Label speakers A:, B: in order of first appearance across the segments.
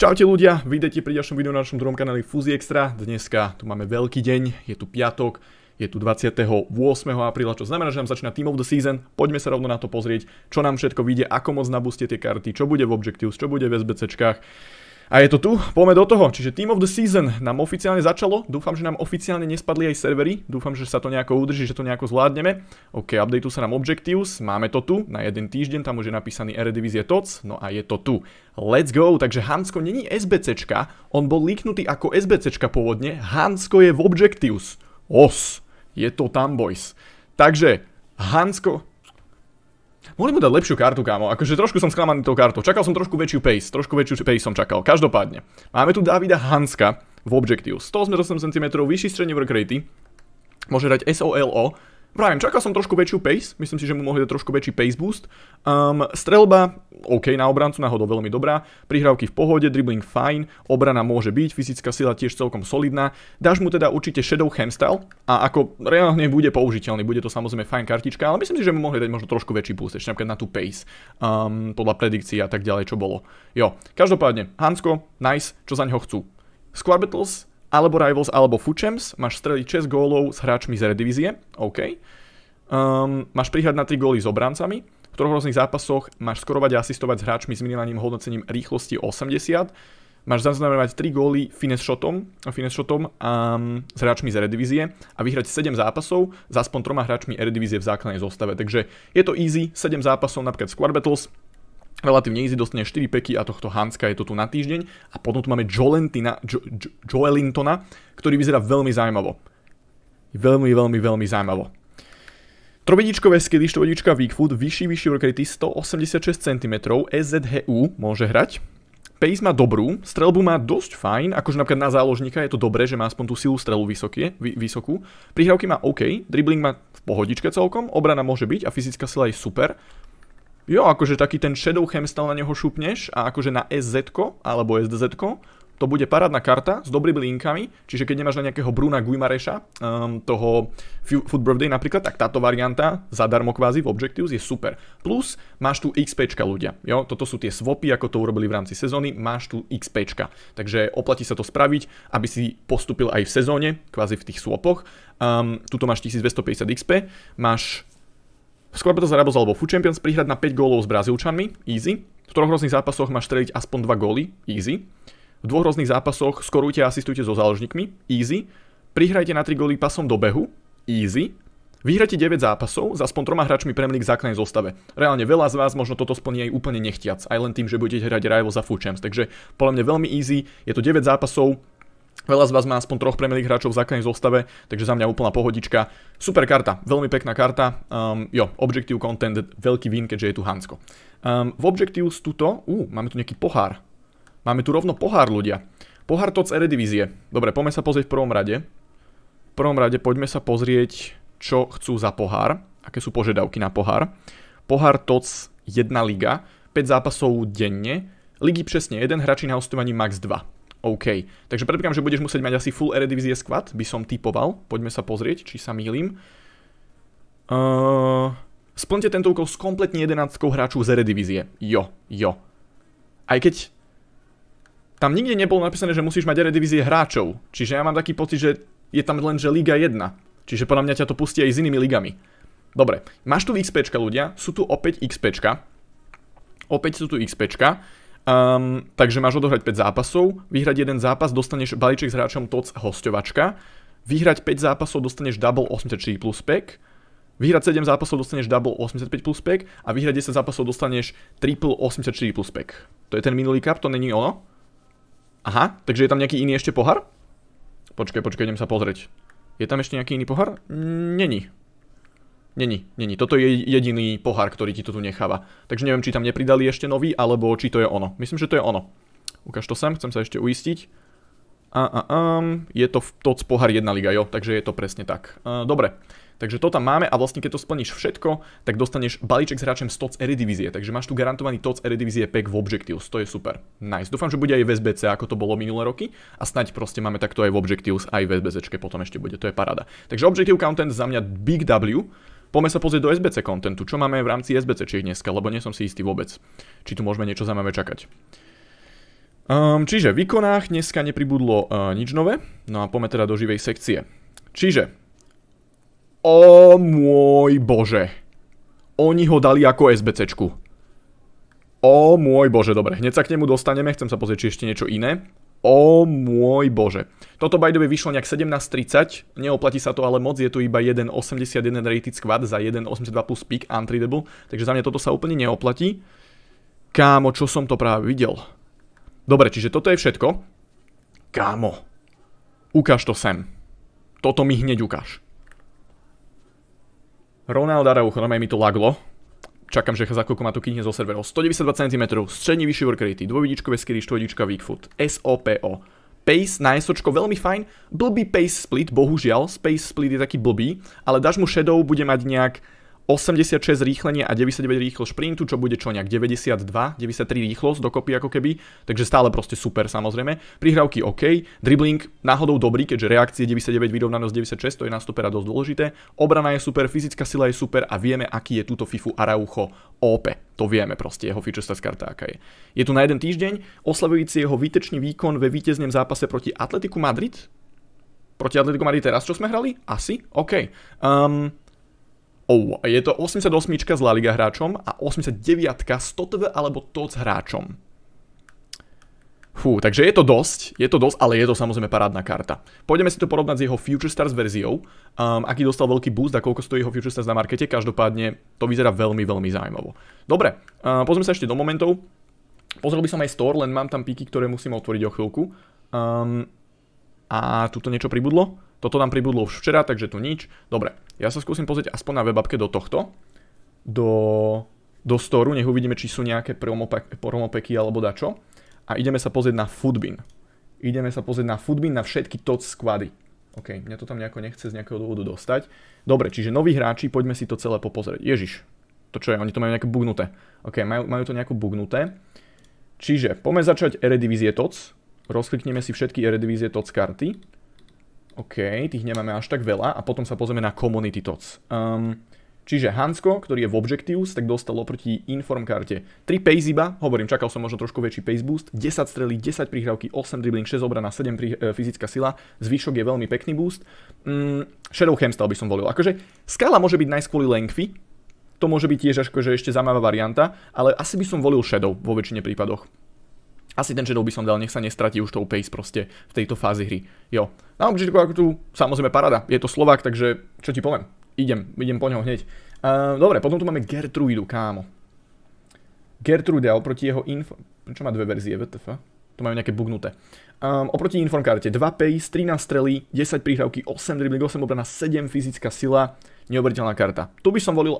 A: Čaute ľudia, vidíte pri ďalšom videu na našom druhom kanáli Fuzi Extra. Dneska tu máme veľký deň, je tu piatok, je tu 28. apríla, čo znamená, že nám začína Team of the Season. Poďme sa rovno na to pozrieť, čo nám všetko vyjde, ako moc nabustie tie karty, čo bude v Objectives, čo bude v SBCčkách. A je to tu, poďme do toho. Čiže Team of the Season nám oficiálne začalo. Dúfam, že nám oficiálne nespadli aj servery. Dúfam, že sa to nejako udrží, že to nejako zvládneme. OK, updateu sa nám Objectives. Máme to tu. Na jeden týždeň tam už je napísaný Eredivisie TOC. No a je to tu. Let's go. Takže Hansko není SBCčka. On bol líknutý ako SBCčka pôvodne. Hansko je v Objectives. Os. Je to tam, boys. Takže Hansko Mohli mu dať lepšiu kartu, kámo. Akože trošku som sklamaný tou kartou. Čakal som trošku väčšiu pace. Trošku väčšiu pace som čakal. Každopádne. Máme tu Davida Hanska v Objective. 188 cm, vyšší stredne work ratey. Môže hrať SOLO, Vravím, čakal som trošku väčšiu pace, myslím si, že mu mohli dať trošku väčší pace boost. Um, strelba, OK na obrancu, náhodou veľmi dobrá. Prihrávky v pohode, dribbling fajn, obrana môže byť, fyzická sila tiež celkom solidná. Dáš mu teda určite Shadow Hamstyle a ako reálne bude použiteľný, bude to samozrejme fajn kartička, ale myslím si, že mu mohli dať možno trošku väčší boost, ešte napríklad na tú pace, um, podľa predikcií a tak ďalej, čo bolo. Jo, každopádne, Hansko, nice, čo za neho chcú. Square Battles alebo Rivals, alebo Fuchems, máš streliť 6 gólov s hráčmi z redivízie, OK. Um, máš prihrať na 3 góly s obrancami, v troch rôznych zápasoch máš skorovať a asistovať s hráčmi s minimálnym hodnocením rýchlosti 80, máš zaznamenávať 3 góly finesse shotom, finesse shotom a, um, s hráčmi z redivízie a vyhrať 7 zápasov s aspoň troma hráčmi redivízie v základnej zostave. Takže je to easy, 7 zápasov napríklad Squad Battles, relatívne easy, dostane 4 peky a tohto Hanska je to tu na týždeň. A potom tu máme Joelintona, jo, jo, Joelintona, ktorý vyzerá veľmi zaujímavo. Veľmi, veľmi, veľmi zaujímavo. Trovedičkové skedy, štovedička Weakfoot, vyšší, vyšší workrity 186 cm, SZHU môže hrať. Pace má dobrú, strelbu má dosť fajn, akože napríklad na záložníka je to dobré, že má aspoň tú silu strelu vysokie, vy, vysokú. Prihrávky má OK, dribbling má v pohodičke celkom, obrana môže byť a fyzická sila je super. Jo, akože taký ten Shadow stal na neho šupneš a akože na SZ alebo SDZ to bude parádna karta s dobrými linkami, čiže keď nemáš na nejakého Bruna Guimareša, um, ehm, toho Food Birthday napríklad, tak táto varianta zadarmo kvázi v Objectives je super. Plus máš tu XP ľudia, jo, toto sú tie swapy, ako to urobili v rámci sezóny, máš tu XP. takže oplatí sa to spraviť, aby si postupil aj v sezóne, kvázi v tých swapoch. Um, tuto máš 1250 XP, máš Skôr to Zarabos alebo FU Champions prihrať na 5 gólov s Brazílčanmi, easy. V troch rôznych zápasoch máš streliť aspoň 2 góly, easy. V dvoch hrozných zápasoch skorujte a asistujte so záložníkmi, easy. Prihrajte na 3 góly pasom do behu, easy. Vyhrajte 9 zápasov s aspoň troma hráčmi Premier League v základnej zostave. Reálne veľa z vás možno toto splní aj úplne nechtiac, aj len tým, že budete hrať rival za FU Champs. Takže podľa mňa veľmi easy, je to 9 zápasov, Veľa z vás má aspoň troch Premier hráčov v základnej zostave, takže za mňa úplná pohodička. Super karta, veľmi pekná karta. Um, jo, Objective Content, veľký win, keďže je tu Hansko. Um, v Objectives tuto, ú, uh, máme tu nejaký pohár. Máme tu rovno pohár, ľudia. Pohár to z Eredivízie. Dobre, poďme sa pozrieť v prvom rade. V prvom rade poďme sa pozrieť, čo chcú za pohár, aké sú požiadavky na pohár. Pohár TOC 1 liga, 5 zápasov denne, ligy presne 1, hráči na hostovaní max 2. OK. Takže predpokladám, že budeš musieť mať asi full Eredivisie squad, by som typoval. Poďme sa pozrieť, či sa mýlim. Uh, splňte tento úkol s kompletne 11 hráčov z Eredivizie. Jo, jo. Aj keď tam nikde nebolo napísané, že musíš mať Eredivizie hráčov. Čiže ja mám taký pocit, že je tam len, že Liga 1. Čiže podľa mňa ťa to pustí aj s inými ligami. Dobre, máš tu XP ľudia, sú tu opäť XP. Opäť sú tu XP. Um, takže máš odohrať 5 zápasov, vyhrať jeden zápas, dostaneš balíček s hráčom TOC hostovačka, vyhrať 5 zápasov, dostaneš double 84 plus pack, vyhrať 7 zápasov, dostaneš double 85 plus pack a vyhrať 10 zápasov, dostaneš triple 84 plus pack. To je ten minulý cup, to není ono? Aha, takže je tam nejaký iný ešte pohár? Počkaj, počkaj, idem sa pozrieť. Je tam ešte nejaký iný pohár? Není. Není, není. Toto je jediný pohár, ktorý ti to tu necháva. Takže neviem, či tam nepridali ešte nový, alebo či to je ono. Myslím, že to je ono. Ukáž to sem, chcem sa ešte uistiť. A, a, a, je to TOC pohár jedna liga, jo, takže je to presne tak. dobre, takže to tam máme a vlastne keď to splníš všetko, tak dostaneš balíček s hráčem z TOC Eredivizie, takže máš tu garantovaný TOC Eredivizie pack v Objectives, to je super. Nice, dúfam, že bude aj v SBC, ako to bolo minulé roky a snaď proste máme takto aj v Objectives, aj v SBCčke potom ešte bude, to je paráda. Takže Objective Content za mňa Big W, Poďme sa pozrieť do SBC kontentu. Čo máme v rámci SBC či dneska, lebo nie som si istý vôbec, či tu môžeme niečo zaujímavé čakať. Um, čiže v ikonách dneska nepribudlo uh, nič nové. No a poďme teda do živej sekcie. Čiže... O môj bože. Oni ho dali ako SBCčku. O môj bože, dobre, hneď sa k nemu dostaneme, chcem sa pozrieť, či ešte niečo iné. O môj bože. Toto by the way vyšlo nejak 17.30, neoplatí sa to ale moc, je tu iba 1.81 rated squad za 1.82 plus pick untreadable, takže za mňa toto sa úplne neoplatí. Kámo, čo som to práve videl? Dobre, čiže toto je všetko. Kámo, ukáž to sem. Toto mi hneď ukáž. Ronalda Araujo, normálne mi to laglo čakám, že koľko má tu knihy zo serverov. 192 cm, stredne vyšší work rate, dvojvidičkové skry, štvojvidička weak foot, SOPO. Pace na SOčko veľmi fajn, blbý pace split, bohužiaľ, space split je taký blbý, ale dáš mu shadow, bude mať nejak 86 rýchlenie a 99 rýchlosť šprintu, čo bude čo nejak 92, 93 rýchlosť dokopy ako keby, takže stále proste super samozrejme. Prihrávky OK, dribbling náhodou dobrý, keďže reakcie 99, vyrovnanosť 96, to je na stopera dosť dôležité. Obrana je super, fyzická sila je super a vieme, aký je túto Fifu Araucho OP. To vieme proste, jeho feature stats karta aká je. Je tu na jeden týždeň, oslavujúci jeho výtečný výkon ve víteznem zápase proti Atletiku Madrid, proti Atletiku Madrid teraz, čo sme hrali? Asi? OK. Um, Oh, je to 88 s La Liga hráčom a 89 s Totv alebo Toc hráčom. Fú, takže je to dosť, je to dosť, ale je to samozrejme parádna karta. Poďme si to porovnať s jeho Future Stars verziou, um, aký dostal veľký boost a koľko stojí jeho Future Stars na markete, každopádne to vyzerá veľmi, veľmi zaujímavo. Dobre, uh, ehm, pozrieme sa ešte do momentov. Pozrel by som aj store, len mám tam píky, ktoré musím otvoriť o chvíľku. Um, a tuto niečo pribudlo? Toto nám pribudlo už včera, takže tu nič. Dobre, ja sa skúsim pozrieť aspoň na webapke do tohto. Do, do storu, nech uvidíme, či sú nejaké promopeky alebo dačo. A ideme sa pozrieť na Foodbin. Ideme sa pozrieť na Foodbin, na všetky TOTS skvady. OK, mňa to tam nejako nechce z nejakého dôvodu dostať. Dobre, čiže noví hráči, poďme si to celé popozrieť. Ježiš, to čo je, oni to majú nejaké bugnuté. OK, majú, majú to nejako bugnuté. Čiže poďme začať Eredivizie TOTS. Rozklikneme si všetky Eredivizie TOC karty OK, tých nemáme až tak veľa a potom sa pozrieme na Community Tots. Um, čiže Hansko, ktorý je v Objectives, tak dostal oproti karte 3 pace iba, hovorím, čakal som možno trošku väčší pace boost, 10 strely, 10 prihrávky, 8 dribbling, 6 obrana, 7 prih- e, fyzická sila, zvyšok je veľmi pekný boost. Um, Shadow Hamstall by som volil. Akože skala môže byť najskôli lengthy, to môže byť tiež akože ešte zaujímavá varianta, ale asi by som volil Shadow vo väčšine prípadoch. Asi ten shadow by som dal, nech sa nestratí už tou pace proste v tejto fázi hry. Jo. Na obžičku ako tu, samozrejme parada. Je to Slovák, takže čo ti poviem? Idem, idem po ňom hneď. Uh, dobre, potom tu máme Gertrudu, kámo. Gertrude oproti jeho info... Prečo má dve verzie, VTF? To majú nejaké bugnuté. Um, oproti informkarte 2 pace, 13 strely, 10 príhravky, 8 dribbling, 8 obrana, 7 fyzická sila, neobriteľná karta. Tu by som volil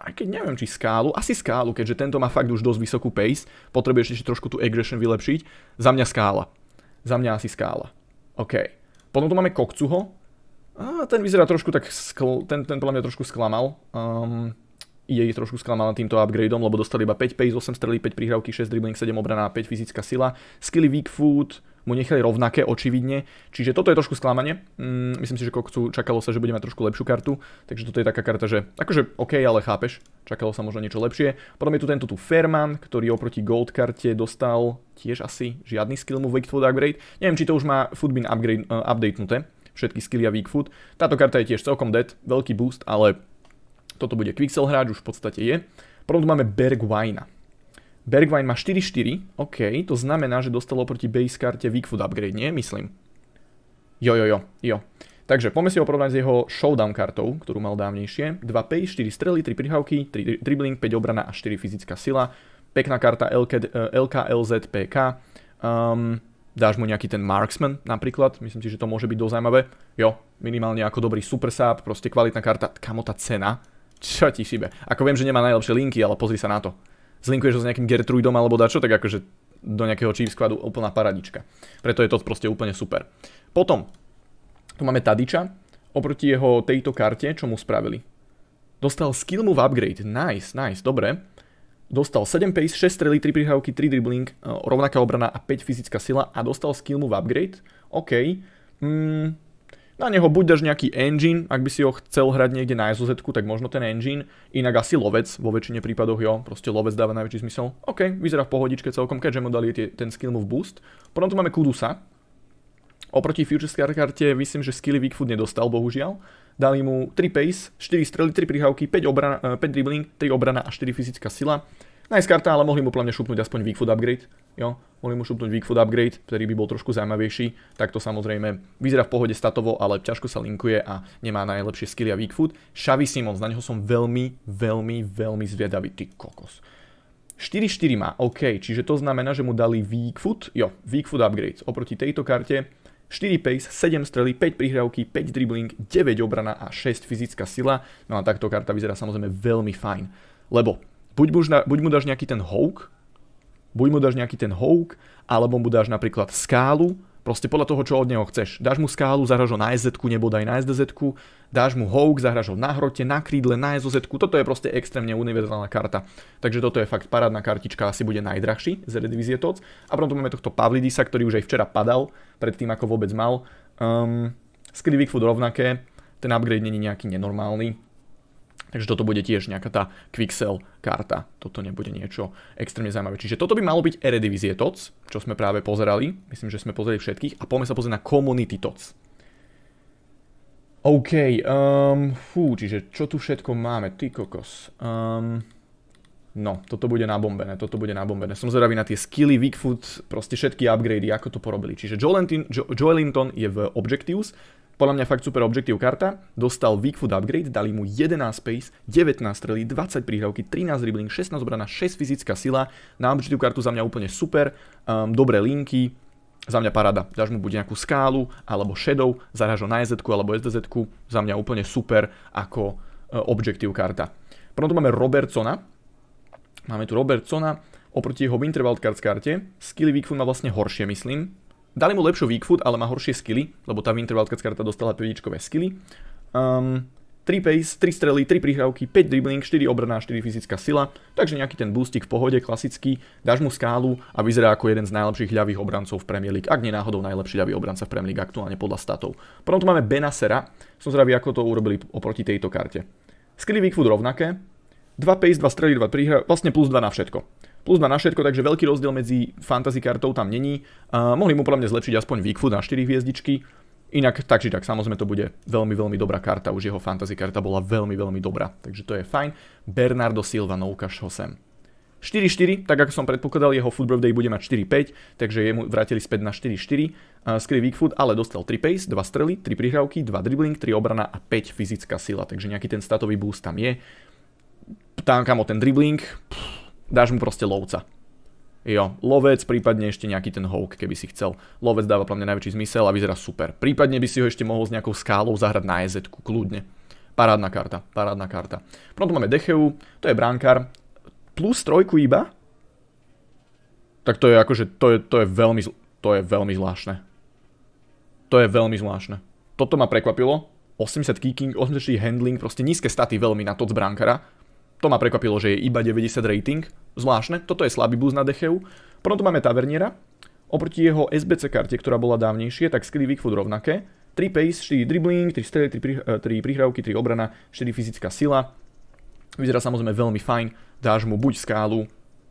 A: aj keď neviem, či skálu, asi skálu, keďže tento má fakt už dosť vysokú pace, potrebuješ ešte trošku tú aggression vylepšiť. Za mňa skála. Za mňa asi skála. OK. Potom tu máme Kokcuho. A ten vyzerá trošku tak, skl- ten, ten podľa mňa trošku sklamal. Um, je ich e trošku sklamaná týmto upgradeom, lebo dostali iba 5 pace, 8 strely, 5 prihrávky, 6 dribbling, 7 obrana, 5 fyzická sila. Skilly weak food mu nechali rovnaké, očividne. Čiže toto je trošku sklamanie. Mm, myslím si, že Kokcu čakalo sa, že bude mať trošku lepšiu kartu. Takže toto je taká karta, že akože OK, ale chápeš. Čakalo sa možno niečo lepšie. Potom je tu tento tu Fairman, ktorý oproti Gold karte dostal tiež asi žiadny skill weak food upgrade. Neviem, či to už má Foodbin upgrade, uh, eh, updatenuté všetky skilly a weak food. Táto karta je tiež celkom dead, veľký boost, ale toto bude Quixel hráč, už v podstate je. Potom tu máme Bergwina. Bergwijn má 4-4, OK, to znamená, že dostal oproti base karte Weak Food upgrade, nie? Myslím. Jo, jo, jo, jo. Takže poďme si ho porovnať s jeho showdown kartou, ktorú mal dávnejšie. 2 pay, 4 strely, 3 prihávky, 3 dribbling, 5 obrana a 4 fyzická sila. Pekná karta LKLZPK. Eh, ehm, dáš mu nejaký ten marksman napríklad, myslím si, že to môže byť dosť zaujímavé. Jo, minimálne ako dobrý super sáp, proste kvalitná karta, kamo tá cena čo ti šibe. Ako viem, že nemá najlepšie linky, ale pozri sa na to. Zlinkuješ ho s nejakým Gertrudom alebo dačo, tak akože do nejakého chief squadu úplná paradička. Preto je to proste úplne super. Potom, tu máme Tadiča, oproti jeho tejto karte, čo mu spravili. Dostal skill move upgrade, nice, nice, dobre. Dostal 7 pace, 6 strely, 3 prihrávky, 3 dribbling, eh, rovnaká obrana a 5 fyzická sila a dostal skill move upgrade. OK. Mm, na neho buď dáš nejaký engine, ak by si ho chcel hrať niekde na SOZ, tak možno ten engine, inak asi lovec, vo väčšine prípadoch jo, proste lovec dáva najväčší zmysel. OK, vyzerá v pohodičke celkom, keďže mu dali ten skill move boost. Potom tu máme Kudusa, Oproti Future karte myslím, že skilly Weakfoot nedostal, bohužiaľ. Dali mu 3 pace, 4 strely, 3 prihrávky, 5, 5 eh, dribbling, 3 obrana a 4 fyzická sila. Nice karta, ale mohli mu plne šupnúť aspoň Weakfoot upgrade. Jo? Mohli mu šupnúť foot upgrade, ktorý by bol trošku zaujímavejší. Tak to samozrejme vyzerá v pohode statovo, ale ťažko sa linkuje a nemá najlepšie skilly a foot. Xavi Simons, na neho som veľmi, veľmi, veľmi zviedavý, Ty kokos. 4-4 má, OK, čiže to znamená, že mu dali foot, jo, foot upgrade Oproti tejto karte 4 pace, 7 strely, 5 prihrávky, 5 dribbling, 9 obrana a 6 fyzická sila. No a takto karta vyzerá samozrejme veľmi fajn. Lebo buď mu, buď mu dáš nejaký ten Hawk, Buď mu dáš nejaký ten houk, alebo mu dáš napríklad skálu, proste podľa toho, čo od neho chceš. Dáš mu skálu, zahraš ho na SZ, daj na SDZ, dáš mu houk, zahraš ho na hrote, na krídle, na SZ, toto je proste extrémne univerzálna karta. Takže toto je fakt parádna kartička, asi bude najdrahší z Redivizie TOC. A potom tu máme tohto Pavlidisa, ktorý už aj včera padal, predtým ako vôbec mal. Um, Skrivik rovnaké, ten upgrade není nejaký nenormálny, Takže toto bude tiež nejaká tá Quixel karta. Toto nebude niečo extrémne zaujímavé. Čiže toto by malo byť Eredivisie TOC, čo sme práve pozerali. Myslím, že sme pozerali všetkých. A poďme sa pozrieť na Community TOC. OK, um, fú, čiže čo tu všetko máme? Ty kokos. Um, no, toto bude nabombené, toto bude nabombené. Som zvedavý na tie skilly, Weakfoot, proste všetky upgrady, ako to porobili. Čiže Joelinton, jo, Joelinton je v Objectives, podľa mňa fakt super objektív karta, dostal Weak Food upgrade, dali mu 11 pace, 19 strely, 20 príhravky, 13 dribbling, 16 obrana, 6 fyzická sila, na objektív kartu za mňa úplne super, um, dobré linky, za mňa parada. Dáš mu buď nejakú skálu, alebo shadow, zaráž ho na EZ alebo SDZ, za mňa úplne super ako e, objektív karta. Potom tu máme Robertsona. Máme tu Robertsona, oproti jeho Winterwald Cards karte. Skilly Weakfoot má vlastne horšie, myslím. Dali mu lepšiu foot, ale má horšie skily, lebo tá Winter Wildcats karta dostala 5 skily. Um, 3 pace, 3 strely, 3 prihrávky, 5 dribbling, 4 obrná, 4 fyzická sila, takže nejaký ten boostik v pohode, klasický, dáš mu skálu a vyzerá ako jeden z najlepších ľavých obrancov v Premier League, ak nie náhodou najlepší ľavý obranca v Premier League aktuálne podľa statov. Potom tu máme Benasera, som zvedavý, ako to urobili oproti tejto karte. Skilly Weakfoot rovnaké, 2 pace, 2 strely, 2 prihrávky, vlastne plus 2 na všetko plus 2 na všetko, takže veľký rozdiel medzi fantasy kartou tam není. Uh, mohli mu podľa mňa zlepšiť aspoň Weakfoot na 4 hviezdičky. Inak, či tak, samozrejme to bude veľmi, veľmi dobrá karta. Už jeho fantasy karta bola veľmi, veľmi dobrá. Takže to je fajn. Bernardo Silva, no ukáž ho sem. 4-4, tak ako som predpokladal, jeho Food Birthday bude mať 4-5, takže jemu vrátili späť na 4-4. Uh, Skry Weakfoot ale dostal 3 pace, 2 strely, 3 prihrávky, 2 dribbling, 3 obrana a 5 fyzická sila, takže nejaký ten statový boost tam je. Tam kamo ten dribbling, pff, dáš mu proste lovca. Jo, lovec, prípadne ešte nejaký ten houk, keby si chcel. Lovec dáva pre mňa najväčší zmysel a vyzerá super. Prípadne by si ho ešte mohol s nejakou skálou zahrať na ez kľudne. Parádna karta, parádna karta. Potom máme Decheu, to je bránkar. Plus trojku iba? Tak to je akože, to je, to je veľmi, to je veľmi zvláštne. To je veľmi zvláštne. Toto ma prekvapilo. 80 kicking, 84 handling, proste nízke staty veľmi na to z bránkara. To ma prekvapilo, že je iba 90 rating. Zvláštne, toto je slabý boost na Decheu. Potom tu máme Taverniera. Oproti jeho SBC karte, ktorá bola dávnejšie, tak skry Weak rovnaké. 3 pace, 4 dribbling, 3 strely, 3, 3 e, prihrávky, 3 obrana, 4 fyzická sila. Vyzerá samozrejme veľmi fajn. Dáš mu buď skálu,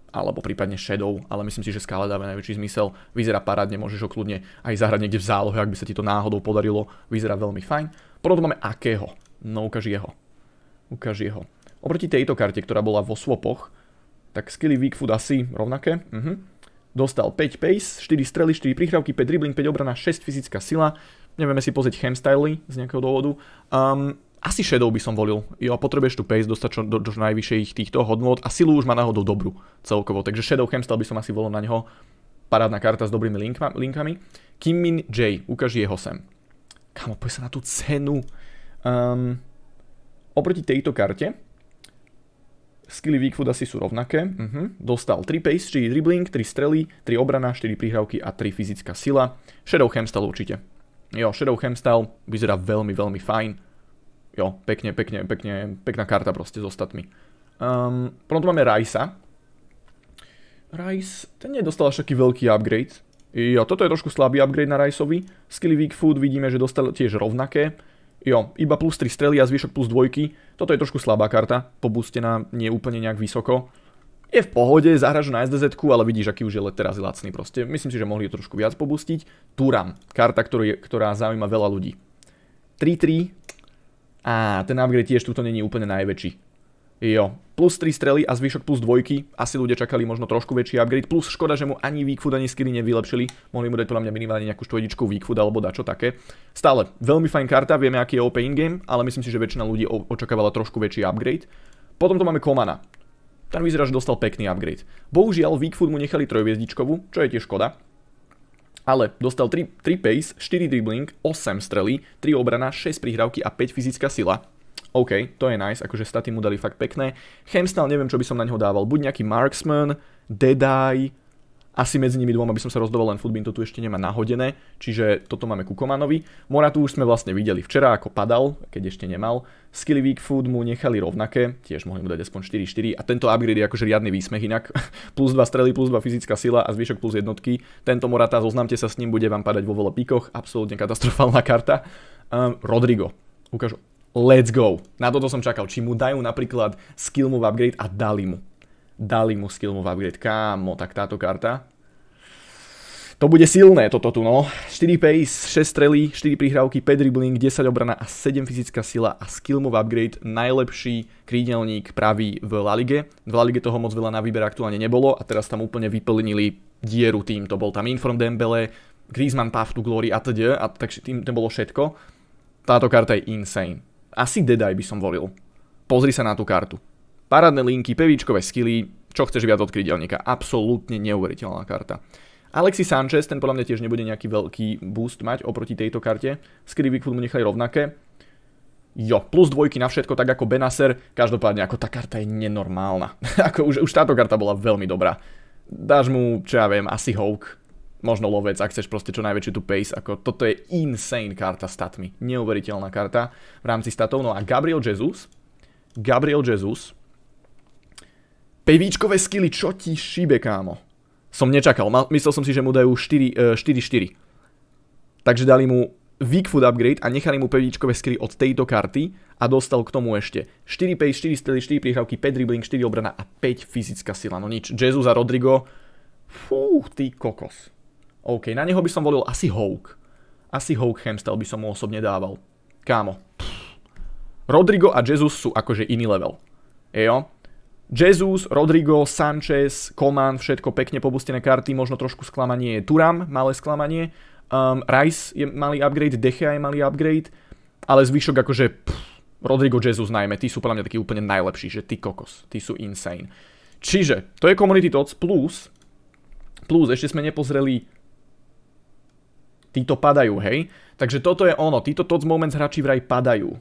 A: alebo prípadne Shadow, ale myslím si, že skála dáva najväčší zmysel. Vyzerá parádne, môžeš ho kľudne aj zahrať niekde v zálohe, ak by sa ti to náhodou podarilo. Vyzerá veľmi fajn. Potom máme akého. No ukáži jeho. Ukáži jeho. Oproti tejto karte, ktorá bola vo swapoch, tak skilly weak food asi rovnaké. Mhm. Dostal 5 pace, 4 strely, 4 prihrávky, 5 dribbling, 5 obrana, 6 fyzická sila. Nevieme si pozrieť hamstyly z nejakého dôvodu. Um, asi Shadow by som volil. Jo, potrebuješ tu pace dostať čo, do, do najvyšších týchto hodnot a silu už má náhodou dobrú celkovo. Takže Shadow Hamstyle by som asi volil na neho. Parádna karta s dobrými linkma, linkami. Kim Min J, ukáži jeho sem. Kamo, poď sa na tú cenu. Um, oproti tejto karte, Skilly Weakfoot asi sú rovnaké. Mm-hmm. Dostal 3 pace, 4 dribbling, 3 strely, 3 obrana, 4 prihrávky a 3 fyzická sila. Shadow Hamstall určite. Jo, Shadow Hamstall vyzerá veľmi, veľmi fajn. Jo, pekne, pekne, pekne, pekná karta proste s ostatmi. Um, potom tu máme Rajsa. Rajs, ten nedostal až taký veľký upgrade. Jo, toto je trošku slabý upgrade na Rajsovi. Skilly Weakfoot Food vidíme, že dostal tiež rovnaké. Jo, iba plus 3 strely a zvyšok plus 2. Toto je trošku slabá karta, pobustená nie úplne nejak vysoko. Je v pohode, zahražu na SDZ, ale vidíš, aký už je let teraz lacný proste. Myslím si, že mohli ju trošku viac pobustiť. Turam, karta, ktorý, ktorá zaujíma veľa ľudí. 3-3. Á, ten upgrade tiež tuto není úplne najväčší. Jo, plus 3 strely a zvyšok plus 2. Asi ľudia čakali možno trošku väčší upgrade. Plus škoda, že mu ani food, ani skilly nevylepšili. Mohli mu dať podľa mňa minimálne nejakú weak food alebo dačo také. Stále, veľmi fajn karta, vieme aký je OP in-game, ale myslím si, že väčšina ľudí očakávala trošku väčší upgrade. Potom tu máme Komana. Ten vyzerá, že dostal pekný upgrade. Bohužiaľ, food mu nechali trojviezdičkovú, čo je tiež škoda. Ale dostal 3, 3 pace, 4 dribbling, 8 strely, 3 obrana, 6 prihrávky a 5 fyzická sila OK, to je nice, akože staty mu dali fakt pekné. Chemstal, neviem, čo by som na neho dával. Buď nejaký Marksman, Deadeye, asi medzi nimi dvoma by som sa rozdoval, len Footbin to tu ešte nemá nahodené, čiže toto máme ku Komanovi. Moratu už sme vlastne videli včera, ako padal, keď ešte nemal. Skilly Weak Food mu nechali rovnaké, tiež mohli mu dať aspoň 4-4 a tento upgrade je akože riadny výsmech inak. plus 2 strely, plus 2 fyzická sila a zvyšok plus jednotky. Tento Morata, zoznamte sa s ním, bude vám padať vo veľa píkoch, absolútne katastrofálna karta. Um, Rodrigo, ukážu, Let's go. Na toto som čakal. Či mu dajú napríklad skill move upgrade a dali mu. Dali mu skill move upgrade. Kámo, tak táto karta. To bude silné toto tu, no. 4 pace, 6 strely, 4 prihrávky, 5 dribbling, 10 obrana a 7 fyzická sila a skill move upgrade. Najlepší krídelník pravý v La Ligue. V La Ligue toho moc veľa na výber aktuálne nebolo a teraz tam úplne vyplnili dieru tým. To bol tam Inform Dembele, Griezmann Path to Glory a td. A takže tým, tým bolo všetko. Táto karta je insane asi Dead by som volil. Pozri sa na tú kartu. Parádne linky, pevíčkové skilly, čo chceš viac od krydelníka. Absolútne neuveriteľná karta. Alexis Sanchez, ten podľa mňa tiež nebude nejaký veľký boost mať oproti tejto karte. Skrivy mu nechali rovnaké. Jo, plus dvojky na všetko, tak ako Benaser. Každopádne, ako tá karta je nenormálna. ako už, už táto karta bola veľmi dobrá. Dáš mu, čo ja viem, asi Hawk, možno lovec, ak chceš proste čo najväčšiu tú pace, ako toto je insane karta statmi, neuveriteľná karta v rámci statov. No a Gabriel Jesus, Gabriel Jesus, pevíčkové skily, čo ti šíbe, kámo? Som nečakal, myslel som si, že mu dajú 4-4. E, Takže dali mu Weak Food Upgrade a nechali mu pevíčkové skily od tejto karty a dostal k tomu ešte 4 pace, 4 stely, 4 prihrávky, 5 dribbling, 4 obrana a 5 fyzická sila. No nič, Jesus a Rodrigo, fú, ty kokos. OK, na neho by som volil asi Hawk. Asi Hawk Hemstel by som mu osobne dával. Kámo. Rodrigo a Jesus sú akože iný level. Ejo. Jesus, Rodrigo, Sanchez, Coman, všetko pekne pobustené karty, možno trošku sklamanie Turam, malé sklamanie. Um, Rice je malý upgrade, Dechea je malý upgrade, ale zvyšok akože... Pff, Rodrigo Jesus najmä, tí sú podľa mňa takí úplne najlepší, že ty kokos, tí sú insane. Čiže, to je Community Tots plus, plus ešte sme nepozreli títo padajú, hej? Takže toto je ono, títo Tots Moments hráči vraj padajú.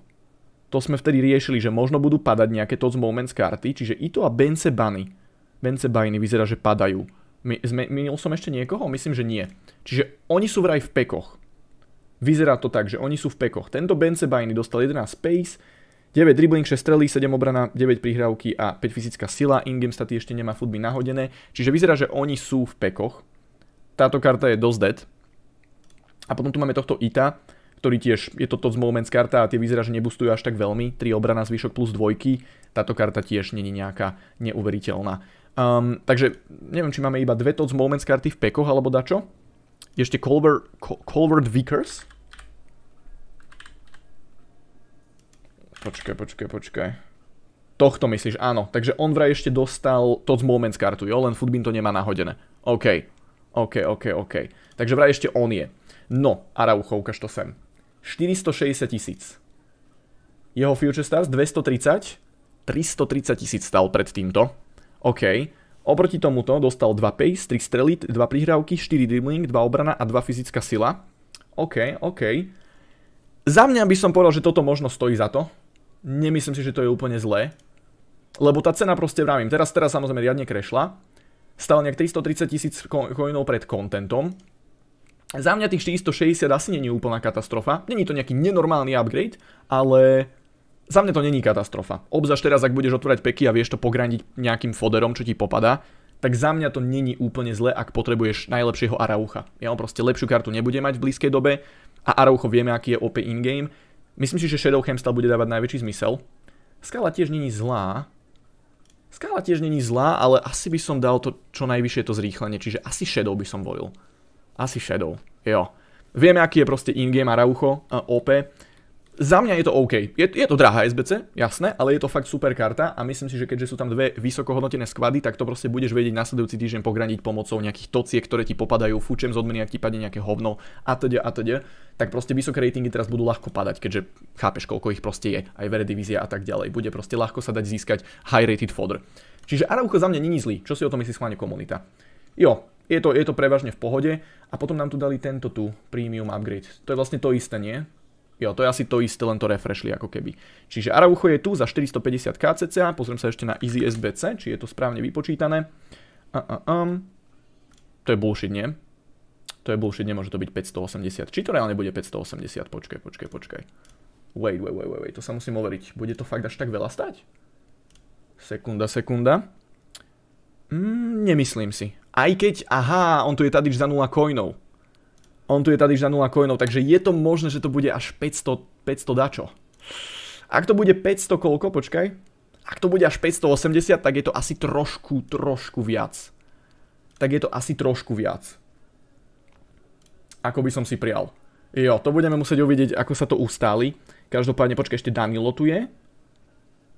A: To sme vtedy riešili, že možno budú padať nejaké Tots Moments karty, čiže Ito a Bence Bunny. Bence Bunny vyzerá, že padajú. My, sme, minul som ešte niekoho? Myslím, že nie. Čiže oni sú vraj v pekoch. Vyzerá to tak, že oni sú v pekoch. Tento Bence Bunny dostal 11 space, 9 dribbling, 6 strelí, 7 obrana, 9 prihrávky a 5 fyzická sila. In-game staty ešte nemá futby nahodené. Čiže vyzerá, že oni sú v pekoch. Táto karta je dosť dead a potom tu máme tohto Ita, ktorý tiež je toto z Moments karta a tie vyzerá, že nebustujú až tak veľmi. 3 obrana, zvyšok plus dvojky. Táto karta tiež není nejaká neuveriteľná. Um, takže neviem, či máme iba dve Tots Moments karty v pekoch alebo dačo. Ešte Culver, Culvert Vickers. Počkaj, počkaj, počkaj. Tohto myslíš, áno. Takže on vraj ešte dostal Tots Moments kartu, jo? Len Foodbin to nemá nahodené. OK. OK, OK, OK. Takže vraj ešte on je. No, ukáž to sem. 460 tisíc. Jeho future stars 230, 330 tisíc stal pred týmto. OK. Oproti tomuto dostal 2 pace, 3 strely, 2 prihrávky, 4 dribbling, 2 obrana a 2 fyzická sila. OK, OK. Za mňa by som povedal, že toto možno stojí za to. Nemyslím si, že to je úplne zlé. Lebo tá cena proste vravím. Teraz, teraz samozrejme riadne krešla. Stal nejak 330 tisíc coinov pred contentom. Za mňa tých 460 asi není úplná katastrofa. Není to nejaký nenormálny upgrade, ale za mňa to není katastrofa. Obzvlášť teraz, ak budeš otvárať peky a vieš to pograndiť nejakým foderom, čo ti popadá, tak za mňa to není úplne zle, ak potrebuješ najlepšieho Araucha. Ja on proste lepšiu kartu nebude mať v blízkej dobe a Araucho vieme, aký je OP in-game. Myslím si, že Shadow Hamstall bude dávať najväčší zmysel. Skala tiež není zlá. Skala tiež není zlá, ale asi by som dal to čo najvyššie to zrýchlenie, čiže asi Shadow by som volil. Asi Shadow, jo. Vieme, aký je proste in-game Araucho, OP. Za mňa je to OK. Je, to drahá SBC, jasné, ale je to fakt super karta a myslím si, že keďže sú tam dve vysokohodnotené skvady, tak to proste budeš vedieť nasledujúci týždeň pograniť pomocou nejakých tociek, ktoré ti popadajú, fúčem z odmeny, ak ti padne nejaké hovno teda, a teda Tak proste vysoké ratingy teraz budú ľahko padať, keďže chápeš, koľko ich proste je, aj vere divízia a tak ďalej. Bude proste ľahko sa dať získať high rated fodder. Čiže Araucho za mňa není zlý. Čo si o tom myslí schválne komunita? Jo, je to, je to prevažne v pohode. A potom nám tu dali tento tu, Premium Upgrade. To je vlastne to isté, nie? Jo, to je asi to isté, len to refreshli ako keby. Čiže Araucho je tu za 450 kcc pozriem sa ešte na Easy SBC, či je to správne vypočítané. Uh, uh, um. To je bullshit, nie? To je bullshit, nemôže to byť 580. Či to reálne bude 580? Počkaj, počkaj, počkaj. Wait, wait, wait, wait, to sa musím overiť. Bude to fakt až tak veľa stať? Sekunda, sekunda. Mm, nemyslím si. Aj keď, aha, on tu je Tadič za 0 coinov. On tu je už za 0 coinov, takže je to možné, že to bude až 500, 500 dačo. Ak to bude 500 koľko, počkaj. Ak to bude až 580, tak je to asi trošku, trošku viac. Tak je to asi trošku viac. Ako by som si prial. Jo, to budeme musieť uvidieť, ako sa to ustáli. Každopádne, počkaj, ešte Danilo tu je.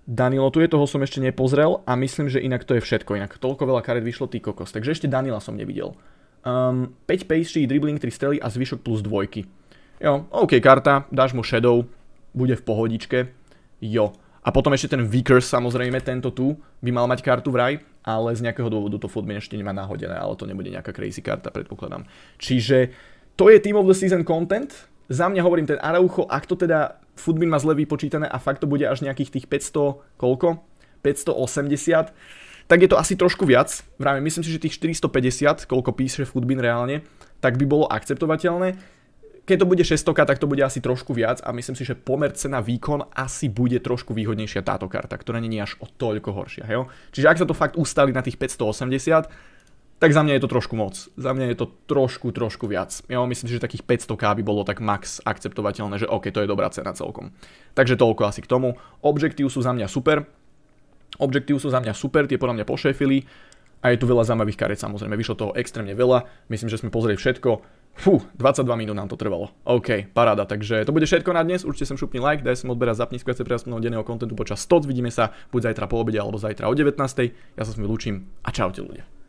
A: Danilo, tu je toho som ešte nepozrel a myslím, že inak to je všetko. Inak toľko veľa karet vyšlo, ty kokos. Takže ešte Danila som nevidel. Um, 5 pastry, dribbling, 3 strely a zvyšok plus dvojky. Jo, OK karta, dáš mu shadow, bude v pohodičke. Jo. A potom ešte ten Vickers samozrejme, tento tu, by mal mať kartu vraj, ale z nejakého dôvodu to Foodman ešte nemá nahodené, ale to nebude nejaká crazy karta, predpokladám. Čiže to je Team of the Season content, za mňa hovorím ten Araucho, ak to teda Foodbin má zle vypočítané a fakt to bude až nejakých tých 500, koľko? 580, tak je to asi trošku viac. Vráme, myslím si, že tých 450, koľko píše Foodbin reálne, tak by bolo akceptovateľné. Keď to bude 600, tak to bude asi trošku viac a myslím si, že pomer cena výkon asi bude trošku výhodnejšia táto karta, ktorá není až o toľko horšia. Čiže ak sa to fakt ustali na tých 580, tak za mňa je to trošku moc. Za mňa je to trošku, trošku viac. Ja myslím že takých 500k by bolo tak max akceptovateľné, že OK, to je dobrá cena celkom. Takže toľko asi k tomu. Objektív sú za mňa super. Objektív sú za mňa super, tie podľa mňa pošéfili. A je tu veľa zaujímavých karet samozrejme. Vyšlo toho extrémne veľa. Myslím, že sme pozreli všetko. Fú, 22 minút nám to trvalo. OK, paráda. Takže to bude všetko na dnes. Určite sem šupni like, daj som odbera, zapni skviace pre denného kontentu počas 100. Vidíme sa buď zajtra po obede alebo zajtra o 19. Ja sa s vami lúčim a čaute ľudia.